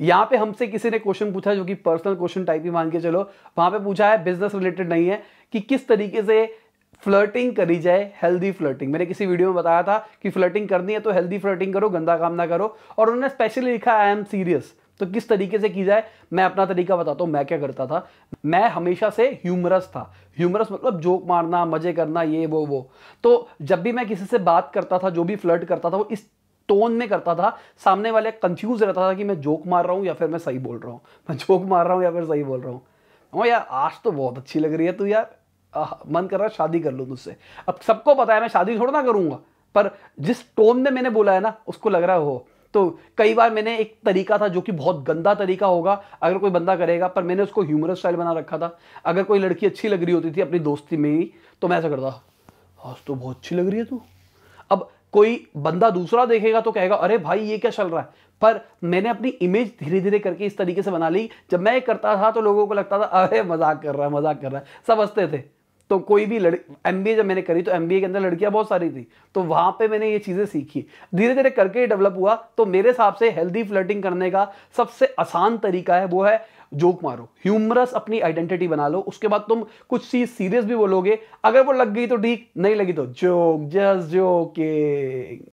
यहाँ पे हमसे किसी ने क्वेश्चन पूछा जो कि पर्सनल क्वेश्चन टाइप ही मान के चलो वहां पे पूछा है बिजनेस रिलेटेड नहीं है कि किस तरीके से फ्लर्टिंग करी जाए हेल्दी फ्लर्टिंग मैंने किसी वीडियो में बताया था कि फ्लर्टिंग करनी है तो हेल्दी फ्लर्टिंग करो गंदा काम ना करो और उन्होंने स्पेशली लिखा आई एम सीरियस तो किस तरीके से की जाए मैं अपना तरीका बताता हूँ मैं क्या करता था मैं हमेशा से ह्यूमरस था ह्यूमरस मतलब जोक मारना मजे करना ये वो वो तो जब भी मैं किसी से बात करता था जो भी फ्लर्ट करता था वो इस टोन में करता था सामने वाले कंफ्यूज रहता था कि मैं जोक मार रहा हूँ या फिर मैं सही बोल रहा हूँ मैं जोक मार रहा हूँ या फिर सही बोल रहा हूँ हाँ यार आज तो बहुत अच्छी लग रही है तू यार आ, मन कर रहा शादी कर लूँ तुझसे अब सबको पता है मैं शादी थोड़ा ना करूँगा पर जिस टोन में मैंने बोला है ना उसको लग रहा है हो तो कई बार मैंने एक तरीका था जो कि बहुत गंदा तरीका होगा अगर कोई बंदा करेगा पर मैंने उसको ह्यूमरस स्टाइल बना रखा था अगर कोई लड़की अच्छी लग रही होती थी अपनी दोस्ती में ही तो मैं ऐसा करता आज तो बहुत अच्छी लग रही है तू अब कोई बंदा दूसरा देखेगा तो कहेगा अरे भाई ये क्या चल रहा है पर मैंने अपनी इमेज धीरे धीरे करके इस तरीके से बना ली जब मैं करता था तो लोगों को लगता था अरे मजाक कर रहा है मजाक कर रहा है सब हंसते थे तो कोई भी लड़की एम जब मैंने करी तो एम के अंदर लड़कियां बहुत सारी थी तो वहां पे मैंने ये चीज़ें सीखी धीरे धीरे करके डेवलप हुआ तो मेरे हिसाब से हेल्दी फ्लर्टिंग करने का सबसे आसान तरीका है वो है जोक मारो ह्यूमरस अपनी आइडेंटिटी बना लो उसके बाद तुम कुछ चीज सीरियस भी बोलोगे अगर वो लग गई तो ठीक नहीं लगी तो जोक जस्ट जोकिंग